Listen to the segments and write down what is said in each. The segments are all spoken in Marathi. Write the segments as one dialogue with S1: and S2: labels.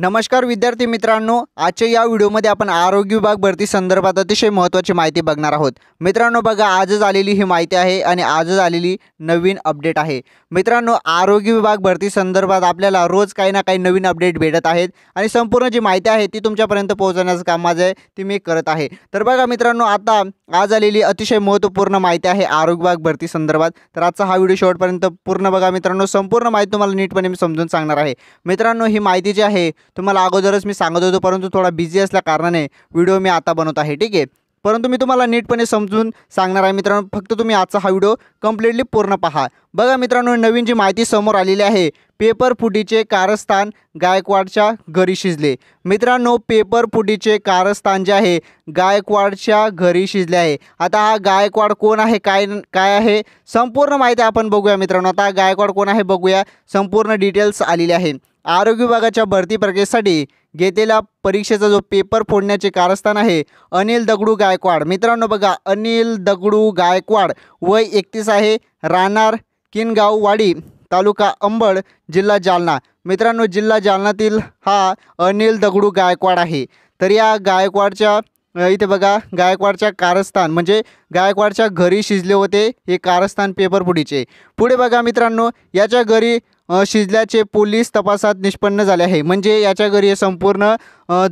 S1: नमस्कार विद्यार्थी मित्रांनो आजच्या या व्हिडिओमध्ये आपण आरोग्य विभाग भरती संदर्भात अतिशय महत्त्वाची माहिती बघणार आहोत मित्रांनो बघा आजच आलेली ही माहिती आहे आणि आजच आलेली नवीन अपडेट आहे मित्रांनो आरोग्य विभाग भरती संदर्भात आपल्याला रोज काही ना काही नवीन अपडेट भेटत आहेत आणि संपूर्ण जी माहिती आहे ती तुमच्यापर्यंत पोहोचवण्याचं काम माझं आहे ती मी करत आहे तर बघा मित्रांनो आता आज आलेली अतिशय महत्त्वपूर्ण माहिती आहे आरोग्य विभाग भरती संदर्भात तर आजचा हा व्हिडिओ शेवटपर्यंत पूर्ण बघा मित्रांनो संपूर्ण माहिती तुम्हाला नीटपणे मी समजून सांगणार आहे मित्रांनो ही माहिती जी आहे तुम्हाला अगोदरच मी सांगत होतो परंतु थोडा बिझी असल्या कारणाने व्हिडिओ मी आता बनवत आहे ठीक आहे परंतु मी तुम्हाला नीटपणे समजून सांगणार आहे मित्रांनो फक्त तुम्ही आजचा हा व्हिडिओ कम्प्लिटली पूर्ण पहा बघा मित्रांनो नवीन जी माहिती समोर आलेली आहे पेपर कारस्थान गायकवाडच्या घरी शिजले मित्रांनो पेपर फुटीचे कारस्थान जे आहे गायकवाडच्या घरी शिजले आहे आता हा गायकवाड कोण आहे काय काय आहे संपूर्ण माहिती आपण बघूया मित्रांनो आता गायकवाड कोण आहे बघूया संपूर्ण डिटेल्स आलेले आहे आरोग्य विभागाच्या भरती प्रक्रियेसाठी घेतलेल्या परीक्षेचा जो पेपर फोडण्याचे कारस्थान आहे अनिल दगडू गायकवाड मित्रांनो बघा अनिल दगडू गायकवाड वय एकतीस आहे राहणार किनगाववाडी तालुका अंबड जिल्हा जालना मित्रांनो जिल्हा जालनातील हा अनिल दगडू गायकवाड आहे तर या गायकवाडच्या इथे बघा गायकवाडच्या कारस्थान म्हणजे गायकवाडच्या घरी शिजले होते हे कारस्थान पेपरपुडीचे पुढे बघा मित्रांनो याच्या घरी शिजल्याचे पोलीस तपासात निष्पन्न झाले आहे म्हणजे याच्या घरी संपूर्ण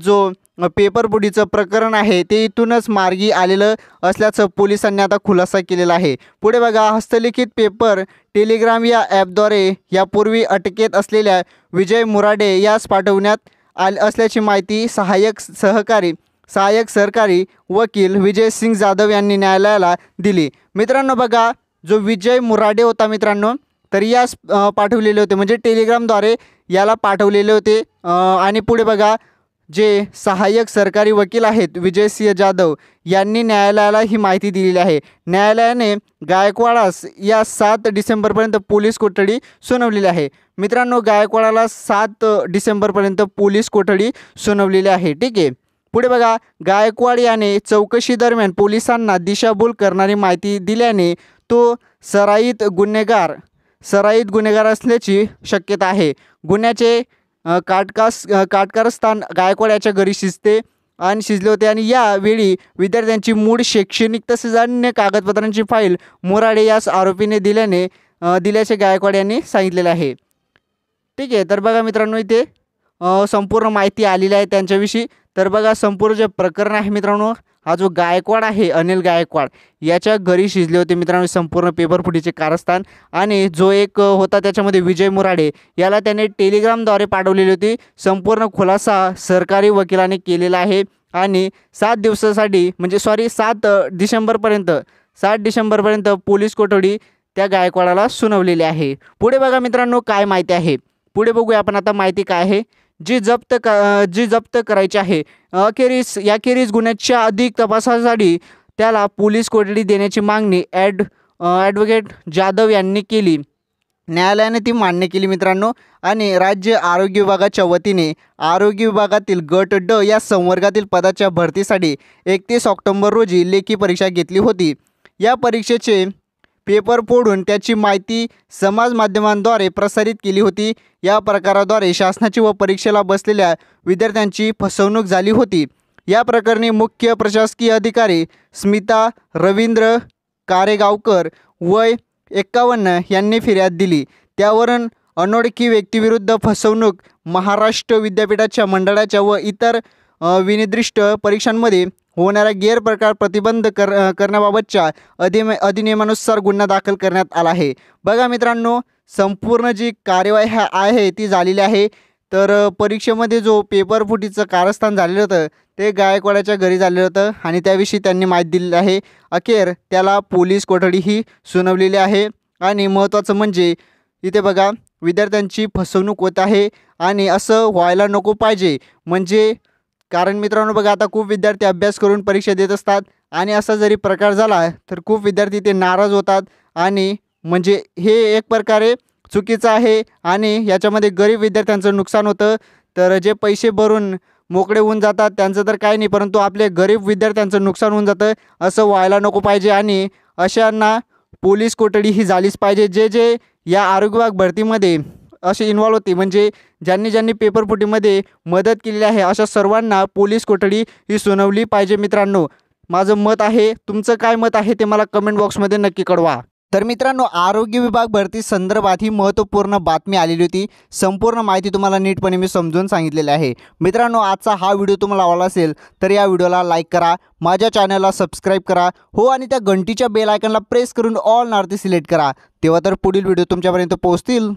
S1: जो पेपरबुडीचं प्रकरण आहे ते इथूनच मार्गी आलेलं असल्याचं पोलिसांनी आता खुलासा केलेला आहे पुढे बघा हस्तलिखित पेपर टेलिग्राम या ॲपद्वारे यापूर्वी अटकेत असलेल्या विजय मुराडे यास पाठवण्यात आल असल्याची माहिती सहाय्यक सहकारी सहाय्यक सरकारी वकील विजय सिंग जाधव यांनी न्यायालयाला दिली मित्रांनो बघा जो विजय मुराडे होता मित्रांनो तर यास पाठवलेले होते म्हणजे टेलिग्रामद्वारे याला पाठवलेले होते आणि पुढे बघा जे सहाय्यक सरकारी वकील आहेत सिंह जाधव यांनी न्यायालयाला ही माहिती दिलेली आहे न्यायालयाने गायकवाडास या सात डिसेंबरपर्यंत पोलीस कोठडी सुनावलेली आहे मित्रांनो गायकवाडाला सात डिसेंबरपर्यंत पोलीस कोठडी सुनावलेली आहे ठीक आहे पुढे बघा गायकवाड याने चौकशी दरम्यान पोलिसांना दिशाभूल करणारी माहिती दिल्याने तो सराईत गुन्हेगार सराईत गुन्हेगार असल्याची शक्यता आहे गुन्ह्याचे काटकास काटकारस्थान गायकवाड याच्या घरी शिजते आणि शिजले होते आणि यावेळी विद्यार्थ्यांची मूळ शैक्षणिक तसेच अन्य कागदपत्रांची फाईल मोराडे यास आरोपीने दिल्याने दिल्याचे गायकवाड यांनी सांगितलेलं आहे ठीक आहे तर बघा मित्रांनो इथे संपूर्ण माहिती आलेली आहे त्यांच्याविषयी तर बघा संपूर्ण जे प्रकरण आहे मित्रांनो हा जो गायकवाड आहे अनिल गायकवाड याच्या घरी शिजले होते मित्रांनो संपूर्ण पेपर फुटीचे कारस्थान आणि जो एक होता त्याच्यामध्ये विजय मुराडे याला त्याने टेलिग्रामद्वारे पाठवलेली होती संपूर्ण खुलासा सरकारी वकिलाने केलेला आहे आणि सात दिवसासाठी म्हणजे सॉरी सात डिसेंबरपर्यंत सात डिसेंबरपर्यंत पोलीस कोठडी त्या गायकवाडाला सुनावलेली आहे पुढे बघा मित्रांनो काय माहिती आहे पुढे बघूया आपण आता माहिती काय आहे जी जप्त क जी जप्त करायची आहे अखेरीस याखेरीज गुन्ह्याच्या अधिक तपासासाठी त्याला पोलीस कोठडी देण्याची मागणी ॲड ॲडव्होकेट जाधव यांनी केली न्यायालयाने ती मान्य केली मित्रांनो आणि राज्य आरोग्य विभागाच्या वतीने आरोग्य विभागातील गट ड या संवर्गातील पदाच्या भरतीसाठी एकतीस ऑक्टोंबर रोजी लेखी परीक्षा घेतली होती या परीक्षेचे पेपर फोडून त्याची माहिती समाज माध्यमांद्वारे प्रसारित केली होती या प्रकाराद्वारे शासनाची व परीक्षेला बसलेल्या विद्यार्थ्यांची फसवणूक झाली होती या प्रकरणी मुख्य प्रशासकीय अधिकारी स्मिता रवींद्र कारेगावकर वय एक्कावन्न यांनी फिर्याद दिली त्यावरून अनोळखी व्यक्तीविरुद्ध फसवणूक महाराष्ट्र विद्यापीठाच्या मंडळाच्या व इतर विनिर्दिष्ट परीक्षांमध्ये होणारा गैरप्रकार प्रतिबंध कर करण्याबाबतच्या अधिम अधिनियमानुसार गुन्हा दाखल करण्यात आला आहे बघा मित्रांनो संपूर्ण जी कार्यवाही ह्या आहे ती झालेली आहे तर परीक्षेमध्ये जो पेपर फुटीचं कारस्थान झालेलं होतं ते गायकवाड्याच्या घरी झालेलं होतं आणि त्याविषयी त्यांनी माहिती दिलेली आहे अखेर त्याला पोलीस कोठडी ही सुनावलेली आहे आणि महत्त्वाचं म्हणजे इथे बघा विद्यार्थ्यांची फसवणूक होत आहे आणि असं व्हायला नको पाहिजे म्हणजे कारण मित्रांनो बघा आता खूप विद्यार्थी अभ्यास करून परीक्षा देत असतात आणि असा जरी प्रकार झाला तर खूप विद्यार्थी ते नाराज होतात आणि म्हणजे हे एक प्रकारे चुकीचं आहे आणि याच्यामध्ये गरीब विद्यार्थ्यांचं नुकसान होतं तर जे पैसे भरून मोकळे होऊन जातात त्यांचं तर काही नाही परंतु आपले गरीब विद्यार्थ्यांचं नुकसान होऊन जातं असं व्हायला नको पाहिजे आणि अशांना पोलीस कोठडी ही झालीच पाहिजे जे जे या आरोग्य विभाग भरतीमध्ये असे इन्वॉल्व होते म्हणजे ज्यांनी ज्यांनी पेपरफुटीमध्ये मदत केलेली आहे अशा सर्वांना पोलीस कोठडी ही सुनावली पाहिजे मित्रांनो माझं मत आहे तुमचं काय मत आहे ते मला कमेंट बॉक्समध्ये नक्की कळवा तर मित्रांनो आरोग्य विभाग भरती संदर्भात ही महत्त्वपूर्ण बातमी आलेली होती संपूर्ण माहिती तुम्हाला नीटपणे मी समजून सांगितलेली आहे मित्रांनो आजचा हा व्हिडिओ तुम्हाला आवडला असेल तर या व्हिडिओला लाईक करा माझ्या चॅनलला सबस्क्राईब करा हो आणि त्या घंटीच्या बेल आयकनला प्रेस करून ऑल नारती सिलेक्ट करा तेव्हा तर पुढील व्हिडिओ तुमच्यापर्यंत पोहोचतील